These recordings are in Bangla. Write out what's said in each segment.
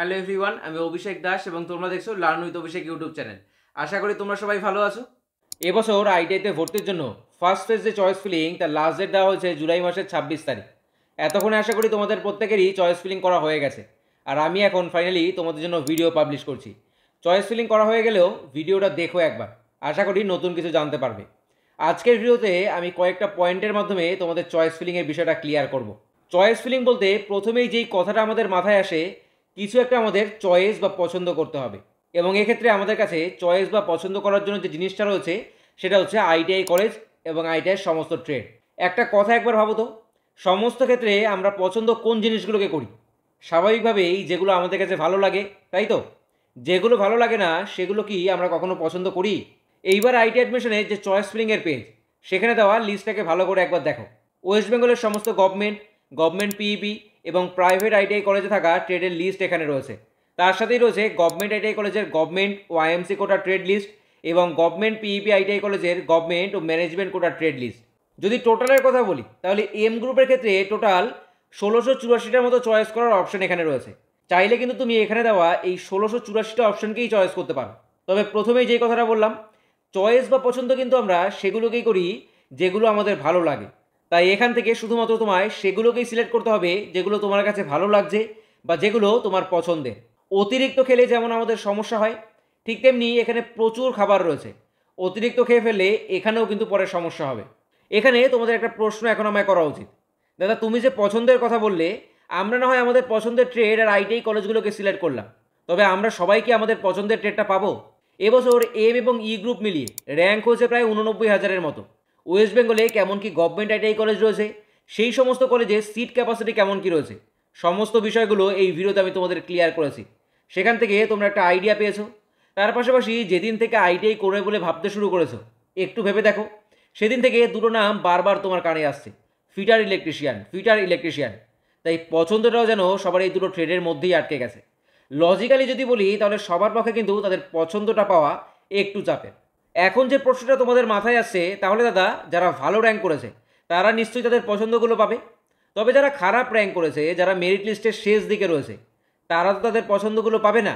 হ্যালো এভরিওয়ান আমি অভিষেক দাস এবং তোমরা দেখছো learn with Abhishek YouTube channel আশা করি তোমরা সবাই ভালো আছো এবছর আইটিআইতে ভর্তির জন্য ফার্স্ট ফেজ যে চয়েস ফিলিং তার লাস্ট ডেট দেওয়া হয়েছে জুলাই মাসের ছাব্বিশ তারিখ এতক্ষণে আশা করি তোমাদের প্রত্যেকেরই চয়েস ফিলিং করা হয়ে গেছে আর আমি এখন ফাইনালি তোমাদের জন্য ভিডিও পাবলিশ করছি চয়েস ফিলিং করা হয়ে গেলেও ভিডিওটা দেখো একবার আশা করি নতুন কিছু জানতে পারবে আজকের ভিডিওতে আমি কয়েকটা পয়েন্টের মাধ্যমে তোমাদের চয়েস ফিলিংয়ের বিষয়টা ক্লিয়ার করব চয়েস ফিলিং বলতে প্রথমেই যেই কথাটা আমাদের মাথায় আসে কিছু একটা আমাদের চয়েস বা পছন্দ করতে হবে এবং এক্ষেত্রে আমাদের কাছে চয়েস বা পছন্দ করার জন্য যে জিনিসটা রয়েছে সেটা হচ্ছে আইটিআই কলেজ এবং আইটিআইয়ের সমস্ত ট্রেড একটা কথা একবার ভাবো তো সমস্ত ক্ষেত্রে আমরা পছন্দ কোন জিনিসগুলোকে করি স্বাভাবিকভাবেই যেগুলো আমাদের কাছে ভালো লাগে তাই তো যেগুলো ভালো লাগে না সেগুলো কি আমরা কখনো পছন্দ করি এইবার আইটি অ্যাডমিশনের যে চয়েস ফিলিংয়ের পেজ সেখানে দেওয়া লিস্টটাকে ভালো করে একবার দেখো ওয়েস্ট বেঙ্গলের সমস্ত গভর্নমেন্ট গভর্নমেন্ট পিইপি এবং প্রাইভেট আইটিআই কলেজে থাকা ট্রেডের লিস্ট এখানে রয়েছে তার সাথেই রয়েছে গভর্নমেন্ট আইটিআই কলেজের গভর্নমেন্ট ও আইএমসি কোটা ট্রেড লিস্ট এবং গভর্নমেন্ট পিইপি আইটিআই কলেজের গভর্নমেন্ট ও ম্যানেজমেন্ট কোটা ট্রেড লিস্ট যদি টোটালের কথা বলি তাহলে এম গ্রুপের ক্ষেত্রে টোটাল ষোলোশো চুরাশিটার মতো চয়েস করার অপশন এখানে রয়েছে চাইলে কিন্তু তুমি এখানে দেওয়া এই ষোলোশো চুরাশিটা অপশনকেই চয়েস করতে পারো তবে প্রথমেই যে কথাটা বললাম চয়েস বা পছন্দ কিন্তু আমরা সেগুলোকেই করি যেগুলো আমাদের ভালো লাগে তাই এখান থেকে শুধুমাত্র তোমায় সেগুলোকেই সিলেক্ট করতে হবে যেগুলো তোমার কাছে ভালো লাগছে বা যেগুলো তোমার পছন্দের অতিরিক্ত খেলে যেমন আমাদের সমস্যা হয় ঠিক তেমনি এখানে প্রচুর খাবার রয়েছে অতিরিক্ত খেয়ে ফেললে এখানেও কিন্তু পরে সমস্যা হবে এখানে তোমাদের একটা প্রশ্ন এখন আমায় করা উচিত দাদা তুমি যে পছন্দের কথা বললে আমরা না হয় আমাদের পছন্দের ট্রেড আর আইটিআই কলেজগুলোকে সিলেক্ট করলাম তবে আমরা সবাইকে আমাদের পছন্দের ট্রেডটা পাবো এবছর এম এবং ই e গ্রুপ মিলিয়ে র্যাঙ্ক হয়েছে প্রায় উননব্বই হাজারের মতো ওয়েস্ট বেঙ্গলে কেমন কি গভর্নমেন্ট আইটিআই কলেজ রয়েছে সেই সমস্ত কলেজে সিট ক্যাপাসিটি কেমন কি রয়েছে সমস্ত বিষয়গুলো এই ভিডিওতে আমি তোমাদের ক্লিয়ার করেছি সেখান থেকে তোমরা একটা আইডিয়া পেয়েছো তার পাশাপাশি যেদিন থেকে আইটিআই করবে বলে ভাবতে শুরু করেছো একটু ভেবে দেখো সেদিন থেকে দুটো নাম বারবার তোমার কানে আসছে ফিটার ইলেকট্রিশিয়ান ফিটার ইলেকট্রিশিয়ান তাই পছন্দটাও যেন সবার এই দুটো ট্রেডের মধ্যেই আটকে গেছে লজিক্যালি যদি বলি তাহলে সবার পক্ষে কিন্তু তাদের পছন্দটা পাওয়া একটু চাপের এখন যে প্রশ্নটা তোমাদের মাথায় আসছে তাহলে দাদা যারা ভালো র্যাঙ্ক করেছে তারা নিশ্চয়ই তাদের পছন্দগুলো পাবে তবে যারা খারাপ র্যাঙ্ক করেছে যারা মেরিট লিস্টের শেষ দিকে রয়েছে তারা তো তাদের পছন্দগুলো পাবে না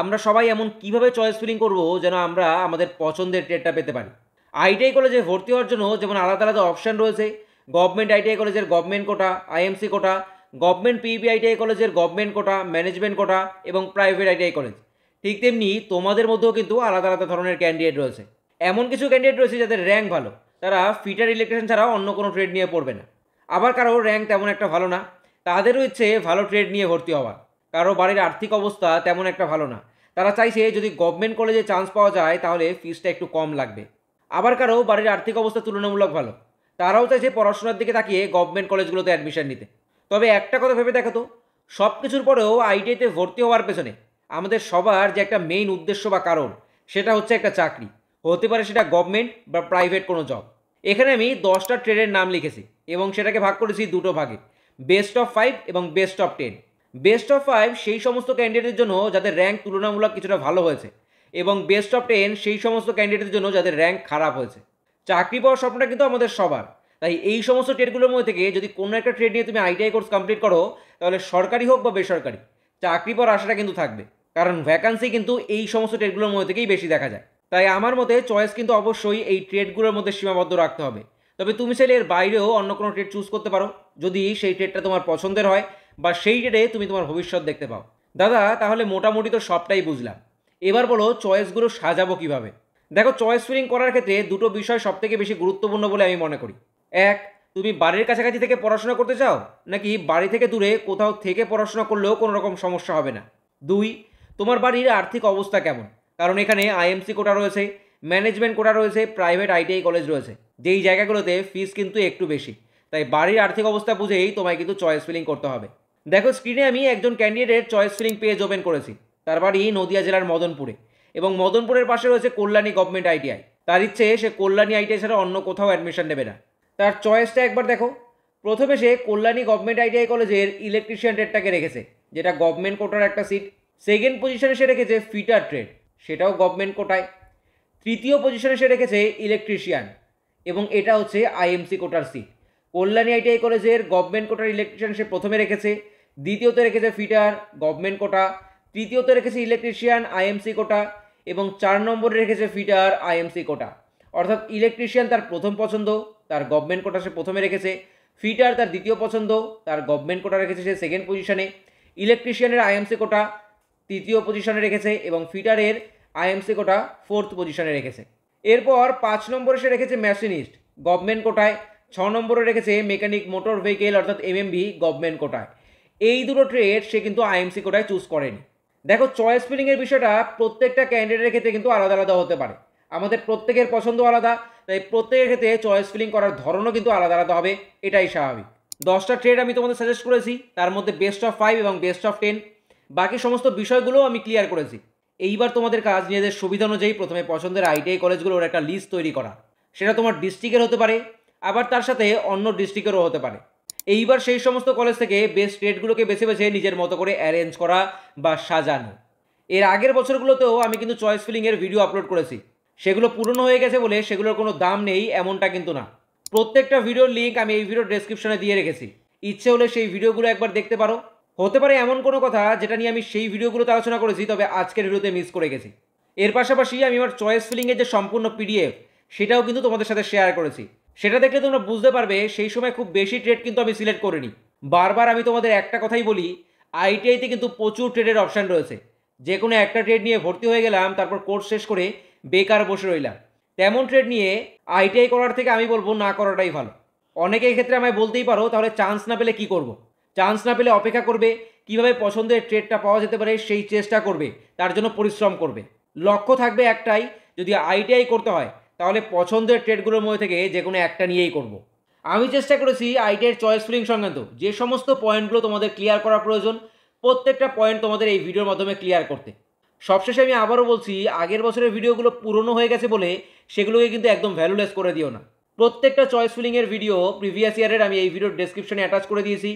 আমরা সবাই এমন কিভাবে চয়েস ফিলিং করবো যেন আমরা আমাদের পছন্দের ট্রেডটা পেতে পারি আইটিআই কলেজে ভর্তি হওয়ার জন্য যেমন আলাদা আলাদা অপশান রয়েছে গভর্নমেন্ট আইটিআই কলেজের government quota IMC quota government PEP ITI কলেজের গভর্নমেন্ট কোটা ম্যানেজমেন্ট কোটা এবং প্রাইভেট আইটিআই কলেজ ঠিক তেমনি তোমাদের মধ্যেও কিন্তু আলাদা আলাদা ধরনের ক্যান্ডিডেট রয়েছে এমন কিছু ক্যান্ডিডেট রয়েছে যাদের র্যাঙ্ক ভালো তারা ফিটার ইলেকট্রেশন ছাড়া অন্য কোনো ট্রেড নিয়ে পড়বে না আবার কারো র্যাঙ্ক তেমন একটা ভালো না তাদেরও ইচ্ছে ভালো ট্রেড নিয়ে ভর্তি হওয়া কারো বাড়ির আর্থিক অবস্থা তেমন একটা ভালো না তারা চাইছে যদি গভর্নমেন্ট কলেজে চান্স পাওয়া যায় তাহলে ফিজটা একটু কম লাগবে আবার কারো বাড়ির আর্থিক অবস্থা তুলনামূলক ভালো তারাও চাইছে পড়াশোনার দিকে তাকিয়ে গভর্নমেন্ট কলেজগুলোতে অ্যাডমিশন নিতে তবে একটা কথা ভেবে দেখো তো সব কিছুর পরেও আইটিআইতে ভর্তি হওয়ার পেছনে আমাদের সবার যে একটা মেইন উদ্দেশ্য বা কারণ সেটা হচ্ছে একটা চাকরি হতে পারে সেটা গভর্নমেন্ট বা প্রাইভেট কোনো জব এখানে আমি দশটা ট্রেডের নাম লিখেছি এবং সেটাকে ভাগ করেছি দুটো ভাগে বেস্ট অফ ফাইভ এবং best of ten best of five সেই সমস্ত ক্যান্ডিডেটের জন্য যাদের র্যাঙ্ক তুলনামূলক কিছুটা ভালো হয়েছে এবং বেস্ট অফ টেন সেই সমস্ত ক্যান্ডিডেটের জন্য যাদের র্যাঙ্ক খারাপ হয়েছে চাকরি পাওয়ার স্বপ্নটা কিন্তু আমাদের সবার তাই এই সমস্ত ট্রেডগুলোর মধ্যে থেকে যদি কোনো একটা ট্রেড নিয়ে তুমি আইটিআই কোর্স কমপ্লিট করো তাহলে সরকারি হোক বা বেসরকারি চাকরি পাওয়ার আশাটা কিন্তু থাকবে কারণ ভ্যাকান্সি কিন্তু এই সমস্ত ট্রেডগুলোর মধ্যে থেকেই বেশি দেখা যায় তাই আমার মতে চয়েস কিন্তু অবশ্যই এই ট্রেডগুলোর মধ্যে সীমাবদ্ধ রাখতে হবে তবে তুমি চাইলে এর বাইরেও অন্য কোনো ট্রেড চুজ করতে পারো যদি সেই ট্রেডটা তোমার পছন্দের হয় বা সেই ট্রেডে তুমি তোমার ভবিষ্যৎ দেখতে পাও দাদা তাহলে মোটামুটি তো সবটাই বুঝলাম এবার বলো চয়েসগুলো সাজাবো কিভাবে দেখো চয়েস ফিলিং করার ক্ষেত্রে দুটো বিষয় সবথেকে বেশি গুরুত্বপূর্ণ বলে আমি মনে করি এক তুমি বাড়ির কাছাকাছি থেকে পড়াশোনা করতে চাও নাকি বাড়ি থেকে দূরে কোথাও থেকে পড়াশোনা করলেও কোনো রকম সমস্যা হবে না দুই তোমার বাড়ির আর্থিক অবস্থা কেমন কারণ এখানে আইএমসি কোটা রয়েছে ম্যানেজমেন্ট কোটা রয়েছে প্রাইভেট আইটিআই কলেজ রয়েছে যেই জায়গাগুলোতে ফিস কিন্তু একটু বেশি তাই বাড়ির আর্থিক অবস্থা বুঝেই তোমায় কিন্তু চয়েস ফিলিং করতে হবে দেখো স্ক্রিনে আমি একজন candidate choice filling page open করেছি তার বাড়ি নদিয়া জেলার মদনপুরে এবং মদনপুরের পাশে রয়েছে কল্যাণী গভর্নমেন্ট আইটিআই তার ইচ্ছে সে কল্যাণী আইটিআই ছাড়া অন্য কোথাও অ্যাডমিশন নেবে না তার চয়েসটা একবার দেখো প্রথমে সে কল্যাণী গভর্নমেন্ট আইটিআই কলেজের ইলেকট্রিশিয়ান টেটটাকে রেখেছে যেটা গভর্নমেন্ট কোটার একটা সিট সেকেন্ড পজিশনে সে রেখেছে ফিটার ট্রেড সেটাও গভর্নমেন্ট কোটায় তৃতীয় পজিশনে সে রেখেছে ইলেকট্রিশিয়ান এবং এটা হচ্ছে আইএমসি কোটার সিট কল্যাণী আইটিআই কলেজের গভর্নমেন্ট কোটার ইলেকট্রিশিয়ান সে প্রথমে রেখেছে দ্বিতীয়তে রেখেছে ফিটার গভর্নমেন্ট কোটা তৃতীয়তে রেখেছে ইলেকট্রিশিয়ান আইএমসি কোটা এবং চার নম্বরে রেখেছে ফিটার আইএমসি কোটা অর্থাৎ ইলেকট্রিশিয়ান তার প্রথম পছন্দ তার গভর্নমেন্ট কোটা সে প্রথমে রেখেছে ফিটার তার দ্বিতীয় পছন্দ তার গভর্নমেন্ট কোটা রেখেছে সে সেকেন্ড পজিশনে ইলেকট্রিশিয়ানের আইএমসি কোটা তৃতীয় পজিশনে রেখেছে এবং ফিটারের আইএমসি কোটা ফোর্থ পজিশনে রেখেছে এরপর পাঁচ নম্বরে সে রেখেছে মেশিনিস্ট গভর্নমেন্ট কোটায় ছ নম্বরে রেখেছে মেকানিক মোটর ভেহিকেল অর্থাৎ এমএমবি গভর্নমেন্ট কোটায় এই দুটো ট্রেড সে কিন্তু আইএমসি কোটায় চুজ করেনি দেখো চয়েস ফিলিংয়ের বিষয়টা প্রত্যেকটা ক্যান্ডিডেটের ক্ষেত্রে কিন্তু আলাদা আলাদা হতে পারে আমাদের প্রত্যেকের পছন্দ আলাদা তাই প্রত্যেকের ক্ষেত্রে চয়েস ফিলিং করার ধরনও কিন্তু আলাদা আলাদা হবে এটাই স্বাভাবিক দশটা ট্রেড আমি তোমাদের সাজেস্ট করেছি তার মধ্যে বেস্ট অফ ফাইভ এবং বেস্ট অফ টেন বাকি সমস্ত বিষয়গুলো আমি ক্লিয়ার করেছি এইবার তোমাদের কাজ নিজেদের সুবিধা অনুযায়ী প্রথমে পছন্দের আইটিআই কলেজগুলোর একটা লিস্ট তৈরি করা সেটা তোমার ডিস্ট্রিক্টের হতে পারে আবার তার সাথে অন্য ডিস্ট্রিক্টেরও হতে পারে এইবার সেই সমস্ত কলেজ থেকে বেস্ট রেটগুলোকে বেছে বেছে নিজের মতো করে অ্যারেঞ্জ করা বা সাজানো এর আগের বছরগুলোতেও আমি কিন্তু চয়েস ফিলিংয়ের ভিডিও আপলোড করেছি সেগুলো পুরনো হয়ে গেছে বলে সেগুলোর কোনো দাম নেই এমনটা কিন্তু না প্রত্যেকটা ভিডিওর লিঙ্ক আমি এই ভিডিও ডেসক্রিপশনে দিয়ে রেখেছি ইচ্ছে হলে সেই ভিডিওগুলো একবার দেখতে পারো হতে পারে এমন কোনো কথা যেটা নিয়ে আমি সেই ভিডিওগুলোতে আলোচনা করেছি তবে আজকের ভিডিওতে মিস করে গেছি এর পাশাপাশি আমি আমার চয়েস ফিলিংয়ের যে সম্পূর্ণ পিডিএফ সেটাও কিন্তু তোমাদের সাথে শেয়ার করেছি সেটা দেখলে তোমরা বুঝতে পারবে সেই সময় খুব বেশি ট্রেড কিন্তু আমি সিলেক্ট করিনি বারবার আমি তোমাদের একটা কথাই বলি আইটিআইতে কিন্তু প্রচুর ট্রেডের অপশান রয়েছে যে কোনো একটা ট্রেড নিয়ে ভর্তি হয়ে গেলাম তারপর কোর্স শেষ করে বেকার বসে রইলাম তেমন ট্রেড নিয়ে আইটিআই করার থেকে আমি বলবো না করাটাই ভালো অনেকে ক্ষেত্রে আমায় বলতেই পারো তাহলে চান্স না পেলে কি করবো চান্স না পেলে অপেক্ষা করবে কিভাবে পছন্দের ট্রেডটা পাওয়া যেতে পারে সেই চেষ্টা করবে তার জন্য পরিশ্রম করবে লক্ষ্য থাকবে একটাই যদি আইটিআই করতে হয় তাহলে পছন্দের ট্রেডগুলোর মধ্যে থেকে যে কোনো একটা নিয়েই করব। আমি চেষ্টা করেছি আইটিআইয়ের চয়েস ফিলিং সংক্রান্ত যে সমস্ত পয়েন্টগুলো তোমাদের ক্লিয়ার করা প্রয়োজন প্রত্যেকটা পয়েন্ট তোমাদের এই ভিডিওর মাধ্যমে ক্লিয়ার করতে সবশেষে আমি আবারও বলছি আগের বছরের ভিডিওগুলো পুরনো হয়ে গেছে বলে সেগুলোকে কিন্তু একদম ভ্যালুলেস করে দিও না প্রত্যেকটা চয়েস ফিলিংয়ের ভিডিও প্রিভিয়াস ইয়ারের আমি এই ভিডিওর ডেসক্রিপশনে অ্যাটাচ করে দিয়েছি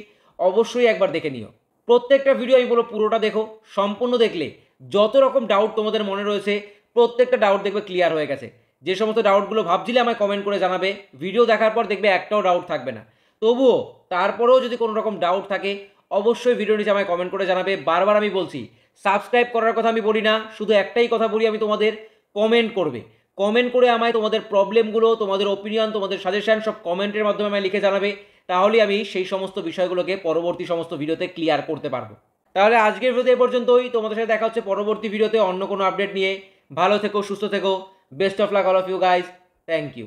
অবশ্যই একবার দেখে নিও প্রত্যেকটা ভিডিও আমি বলবো পুরোটা দেখো সম্পূর্ণ দেখলে যত রকম ডাউট তোমাদের মনে রয়েছে প্রত্যেকটা ডাউট দেখবে ক্লিয়ার হয়ে গেছে যে সমস্ত ডাউটগুলো ভাবছিলে আমায় কমেন্ট করে জানাবে ভিডিও দেখার পর দেখবে একটাও ডাউট থাকবে না তবুও তারপরেও যদি কোনো রকম ডাউট থাকে অবশ্যই ভিডিও নিচে আমায় কমেন্ট করে জানাবে বারবার আমি বলছি সাবস্ক্রাইব করার কথা আমি বলি না শুধু একটাই কথা বলি আমি তোমাদের কমেন্ট করবে কমেন্ট করে আমায় তোমাদের প্রবলেমগুলো তোমাদের ওপিনিয়ন তোমাদের সাজেশান সব কমেন্টের মাধ্যমে আমায় লিখে জানাবে তাহলে আমি সেই সমস্ত বিষয়গুলোকে পরবর্তী সমস্ত ভিডিওতে ক্লিয়ার করতে পারবো তাহলে আজকের ভিডিওতে এ পর্যন্তই তোমাদের সাথে দেখা হচ্ছে পরবর্তী ভিডিওতে অন্য কোনো আপডেট নিয়ে ভালো থেকো সুস্থ থেকো best of luck all of you guys thank you